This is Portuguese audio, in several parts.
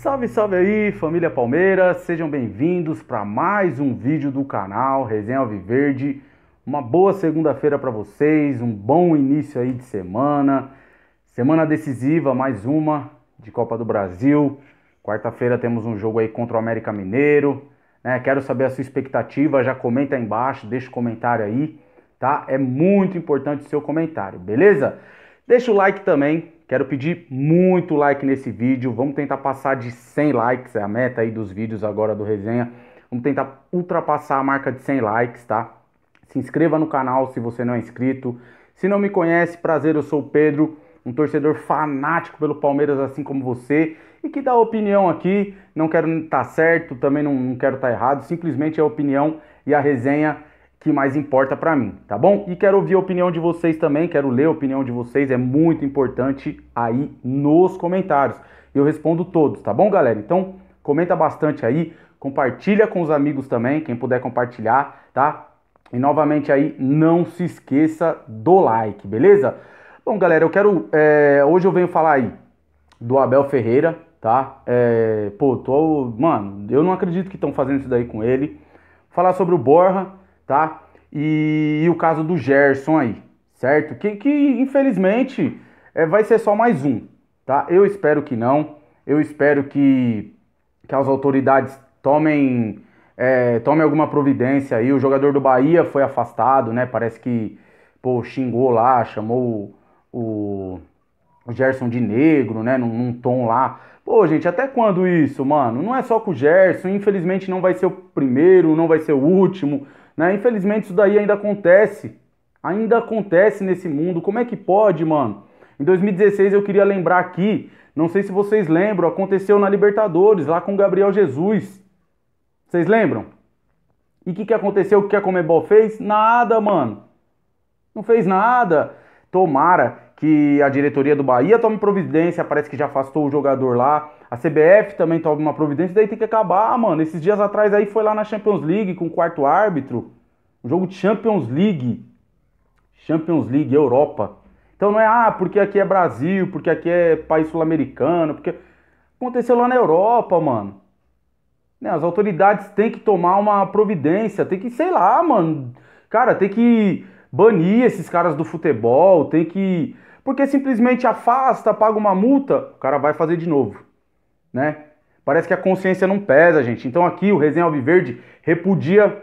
Salve, salve aí, família Palmeiras! Sejam bem-vindos para mais um vídeo do canal Resenha Alviverde. Uma boa segunda-feira para vocês, um bom início aí de semana. Semana decisiva, mais uma de Copa do Brasil. Quarta-feira temos um jogo aí contra o América Mineiro. Né? Quero saber a sua expectativa, já comenta aí embaixo, deixa o comentário aí, tá? É muito importante o seu comentário, beleza? Deixa o like também, Quero pedir muito like nesse vídeo. Vamos tentar passar de 100 likes, é a meta aí dos vídeos agora do resenha. Vamos tentar ultrapassar a marca de 100 likes, tá? Se inscreva no canal se você não é inscrito. Se não me conhece, prazer, eu sou o Pedro, um torcedor fanático pelo Palmeiras assim como você e que dá opinião aqui. Não quero estar tá certo, também não, não quero estar tá errado, simplesmente é opinião e a resenha que mais importa para mim, tá bom? E quero ouvir a opinião de vocês também, quero ler a opinião de vocês, é muito importante aí nos comentários. Eu respondo todos, tá bom, galera? Então, comenta bastante aí, compartilha com os amigos também, quem puder compartilhar, tá? E novamente aí, não se esqueça do like, beleza? Bom, galera, eu quero. É, hoje eu venho falar aí do Abel Ferreira, tá? É, pô, tô. Mano, eu não acredito que estão fazendo isso daí com ele. Falar sobre o Borra, tá? e, e o caso do Gerson aí, certo? Que, que infelizmente é, vai ser só mais um, tá? Eu espero que não. Eu espero que, que as autoridades tomem, é, tomem alguma providência aí. O jogador do Bahia foi afastado, né? Parece que pô, xingou lá, chamou o, o Gerson de negro, né? Num, num, tom lá. Pô, gente, até quando isso, mano? Não é só com o Gerson, infelizmente não vai ser o primeiro, não vai ser o último. Né? Infelizmente isso daí ainda acontece. Ainda acontece nesse mundo. Como é que pode, mano? Em 2016 eu queria lembrar aqui, não sei se vocês lembram, aconteceu na Libertadores, lá com Gabriel Jesus. Vocês lembram? E o que, que aconteceu? O que a Comebol fez? Nada, mano. Não fez nada. Tomara que a diretoria do Bahia tome providência, parece que já afastou o jogador lá. A CBF também toma uma providência, daí tem que acabar, mano. Esses dias atrás aí foi lá na Champions League com o quarto árbitro. Um jogo de Champions League. Champions League Europa. Então não é, ah, porque aqui é Brasil, porque aqui é país sul-americano, porque. Aconteceu lá na Europa, mano. Né, as autoridades têm que tomar uma providência, tem que, sei lá, mano. Cara, tem que banir esses caras do futebol, tem que. Porque simplesmente afasta, paga uma multa, o cara vai fazer de novo né? Parece que a consciência não pesa, gente. Então aqui o Resenha Alviverde repudia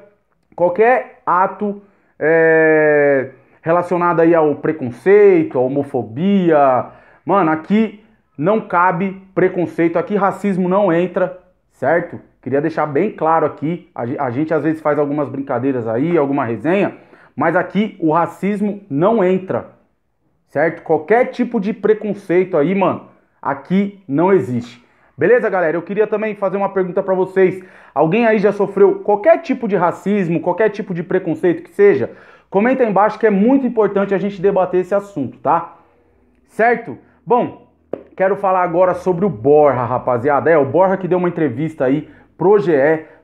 qualquer ato é, relacionado aí ao preconceito, à homofobia. Mano, aqui não cabe preconceito, aqui racismo não entra, certo? Queria deixar bem claro aqui, a gente às vezes faz algumas brincadeiras aí, alguma resenha, mas aqui o racismo não entra, certo? Qualquer tipo de preconceito aí, mano, aqui não existe. Beleza, galera? Eu queria também fazer uma pergunta para vocês. Alguém aí já sofreu qualquer tipo de racismo, qualquer tipo de preconceito que seja? Comenta aí embaixo que é muito importante a gente debater esse assunto, tá? Certo? Bom, quero falar agora sobre o Borra, rapaziada. É, o Borra que deu uma entrevista aí pro GE,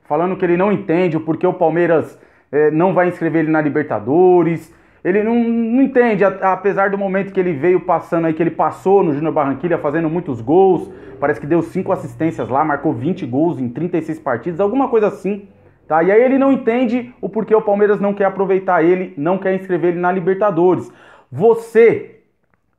falando que ele não entende o porquê o Palmeiras é, não vai inscrever ele na Libertadores, ele não, não entende, apesar do momento que ele veio passando aí, que ele passou no Júnior Barranquilla, fazendo muitos gols, parece que deu cinco assistências lá, marcou 20 gols em 36 partidas, alguma coisa assim, tá? E aí ele não entende o porquê o Palmeiras não quer aproveitar ele, não quer inscrever ele na Libertadores. Você,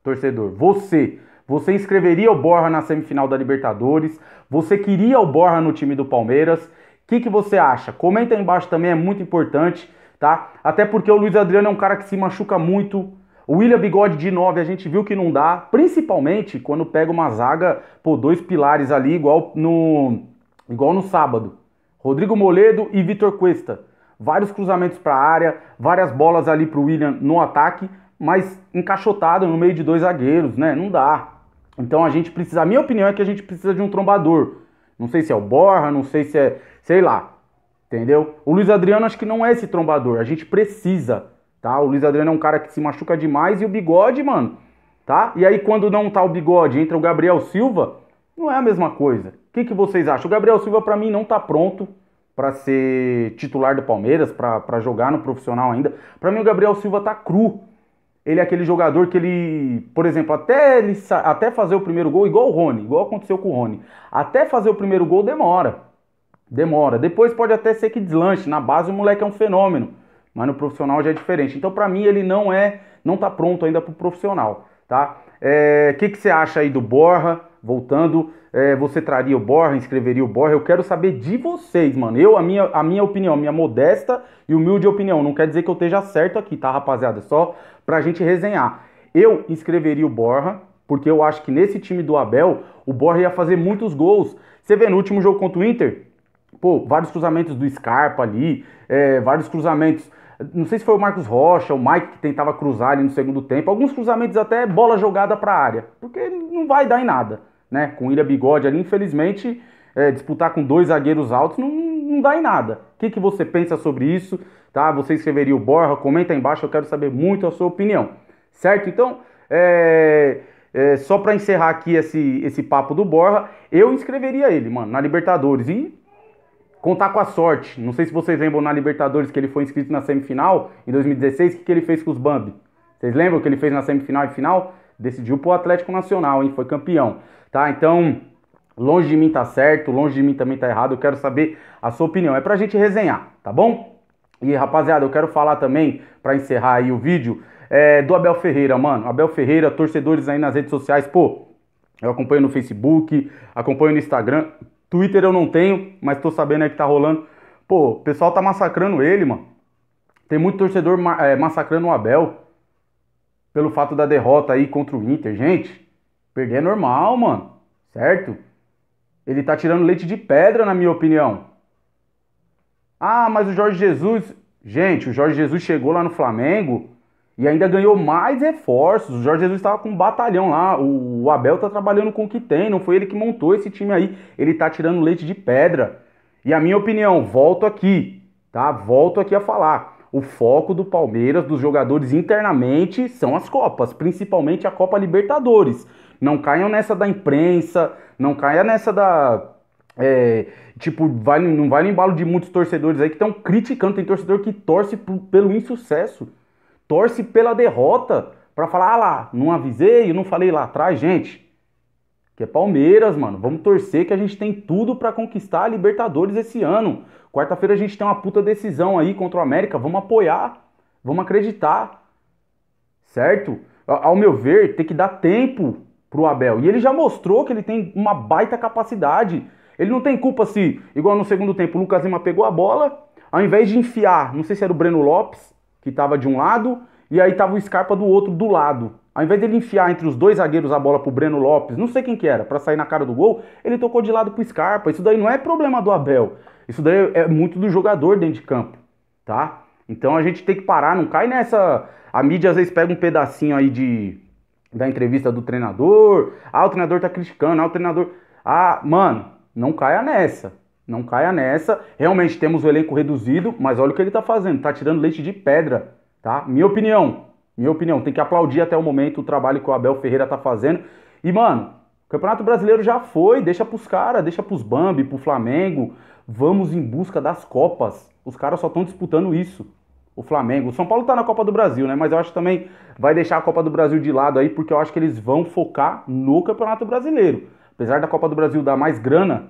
torcedor, você, você inscreveria o Borra na semifinal da Libertadores? Você queria o Borra no time do Palmeiras? O que, que você acha? Comenta aí embaixo também, é muito importante tá? Até porque o Luiz Adriano é um cara que se machuca muito. O William Bigode de 9, a gente viu que não dá, principalmente quando pega uma zaga, por dois pilares ali, igual no, igual no sábado. Rodrigo Moledo e Vitor Cuesta. Vários cruzamentos para a área, várias bolas ali para o William no ataque, mas encaixotado no meio de dois zagueiros, né? Não dá. Então a gente precisa, a minha opinião é que a gente precisa de um trombador. Não sei se é o Borra, não sei se é, sei lá. Entendeu? O Luiz Adriano acho que não é esse trombador. A gente precisa, tá? O Luiz Adriano é um cara que se machuca demais e o bigode, mano, tá? E aí quando não tá o bigode, entra o Gabriel Silva, não é a mesma coisa. O que, que vocês acham? O Gabriel Silva para mim não tá pronto para ser titular do Palmeiras, para jogar no profissional ainda. Para mim o Gabriel Silva tá cru. Ele é aquele jogador que ele, por exemplo, até ele até fazer o primeiro gol igual o Rony, igual aconteceu com o Rony. Até fazer o primeiro gol demora demora. Depois pode até ser que deslanche, na base o moleque é um fenômeno, mas no profissional já é diferente. Então para mim ele não é, não tá pronto ainda pro profissional, tá? O é, que, que você acha aí do Borra? Voltando, é, você traria o Borra, inscreveria o Borra? Eu quero saber de vocês, mano. Eu, a minha, a minha opinião, minha modesta e humilde opinião. Não quer dizer que eu esteja certo aqui, tá, rapaziada? Só pra gente resenhar. Eu inscreveria o Borra, porque eu acho que nesse time do Abel, o Borra ia fazer muitos gols. Você vê no último jogo contra o Inter, pô, vários cruzamentos do Scarpa ali, é, vários cruzamentos. Não sei se foi o Marcos Rocha, o Mike que tentava cruzar ali no segundo tempo, alguns cruzamentos até bola jogada para a área, porque não vai dar em nada, né? Com Ilha Bigode ali, infelizmente, é, disputar com dois zagueiros altos não, não dá em nada. O que, que você pensa sobre isso? Tá? Você escreveria o Borra? Comenta aí embaixo, eu quero saber muito a sua opinião. Certo? Então, é, é, só para encerrar aqui esse, esse papo do Borra, eu inscreveria ele, mano, na Libertadores. E contar com a sorte. Não sei se vocês lembram na Libertadores que ele foi inscrito na semifinal em 2016, o que, que ele fez com os Bambi? Vocês lembram o que ele fez na semifinal e final? Decidiu pro Atlético Nacional, hein? Foi campeão, tá? Então, longe de mim tá certo, longe de mim também tá errado. Eu quero saber a sua opinião. É pra gente resenhar, tá bom? E rapaziada, eu quero falar também, para encerrar aí o vídeo, é, do Abel Ferreira, mano. Abel Ferreira, torcedores aí nas redes sociais, pô, eu acompanho no Facebook, acompanho no Instagram, Twitter eu não tenho, mas tô sabendo aí que tá rolando. Pô, o pessoal tá massacrando ele, mano. Tem muito torcedor é, massacrando o Abel pelo fato da derrota aí contra o Inter. Gente, perder é normal, mano. Certo? Ele tá tirando leite de pedra, na minha opinião. Ah, mas o Jorge Jesus. Gente, o Jorge Jesus chegou lá no Flamengo e ainda ganhou mais reforços. O Jorge Jesus estava com um batalhão lá. O Abel está trabalhando com o que tem. Não foi ele que montou esse time aí. Ele está tirando leite de pedra. E a minha opinião, volto aqui, tá? Volto aqui a falar. O foco do Palmeiras, dos jogadores internamente, são as Copas, principalmente a Copa Libertadores. Não caiam nessa da imprensa, não caia nessa da. É, tipo, vai, não vai no embalo de muitos torcedores aí que estão criticando. Tem torcedor que torce pelo insucesso torce pela derrota para falar, ah lá, não avisei, não falei lá atrás, gente. Que é Palmeiras, mano. Vamos torcer que a gente tem tudo para conquistar a Libertadores esse ano. Quarta-feira a gente tem uma puta decisão aí contra o América. Vamos apoiar, vamos acreditar. Certo? Ao meu ver, tem que dar tempo pro Abel. E ele já mostrou que ele tem uma baita capacidade. Ele não tem culpa se, igual no segundo tempo, o Lucas Lima pegou a bola, ao invés de enfiar, não sei se era o Breno Lopes, que estava de um lado, e aí estava o Scarpa do outro, do lado. Ao invés dele enfiar entre os dois zagueiros a bola pro Breno Lopes, não sei quem que era, para sair na cara do gol, ele tocou de lado pro Scarpa. Isso daí não é problema do Abel. Isso daí é muito do jogador dentro de campo, tá? Então a gente tem que parar, não cai nessa. A mídia às vezes pega um pedacinho aí de da entrevista do treinador. Ah, o treinador tá criticando, ah, o treinador. Ah, mano, não caia nessa. Não caia nessa. Realmente temos o elenco reduzido, mas olha o que ele está fazendo. Está tirando leite de pedra, tá? Minha opinião. Minha opinião. Tem que aplaudir até o momento o trabalho que o Abel Ferreira está fazendo. E, mano, o Campeonato Brasileiro já foi. Deixa pros caras, deixa pros Bambi, pro Flamengo. Vamos em busca das Copas. Os caras só estão disputando isso. O Flamengo. O São Paulo tá na Copa do Brasil, né? Mas eu acho que também vai deixar a Copa do Brasil de lado aí, porque eu acho que eles vão focar no Campeonato Brasileiro. Apesar da Copa do Brasil dar mais grana,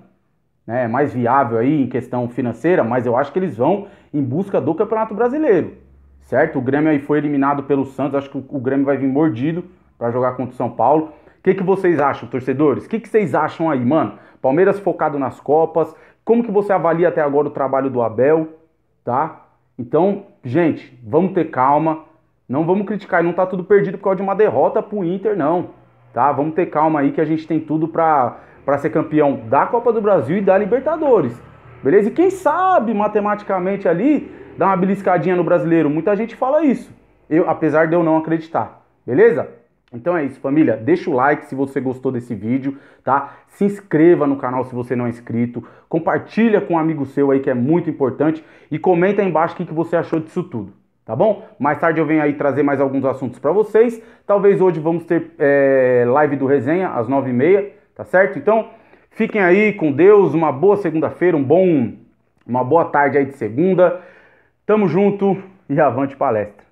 né, é mais viável aí em questão financeira, mas eu acho que eles vão em busca do Campeonato Brasileiro, certo? O Grêmio aí foi eliminado pelo Santos, acho que o Grêmio vai vir mordido para jogar contra o São Paulo. O que, que vocês acham, torcedores? O que, que vocês acham aí, mano? Palmeiras focado nas Copas, como que você avalia até agora o trabalho do Abel, tá? Então, gente, vamos ter calma, não vamos criticar, não tá tudo perdido por causa de uma derrota pro Inter, não tá? Vamos ter calma aí que a gente tem tudo para ser campeão da Copa do Brasil e da Libertadores. Beleza? E quem sabe matematicamente ali dar uma beliscadinha no brasileiro. Muita gente fala isso. Eu, apesar de eu não acreditar. Beleza? Então é isso, família. Deixa o like se você gostou desse vídeo, tá? Se inscreva no canal se você não é inscrito. Compartilha com um amigo seu aí que é muito importante. E comenta aí embaixo o que você achou disso tudo tá bom? Mais tarde eu venho aí trazer mais alguns assuntos para vocês. Talvez hoje vamos ter é, live do resenha às nove e meia tá certo? Então fiquem aí com Deus, uma boa segunda-feira, um bom, uma boa tarde aí de segunda. Tamo junto e avante palestra.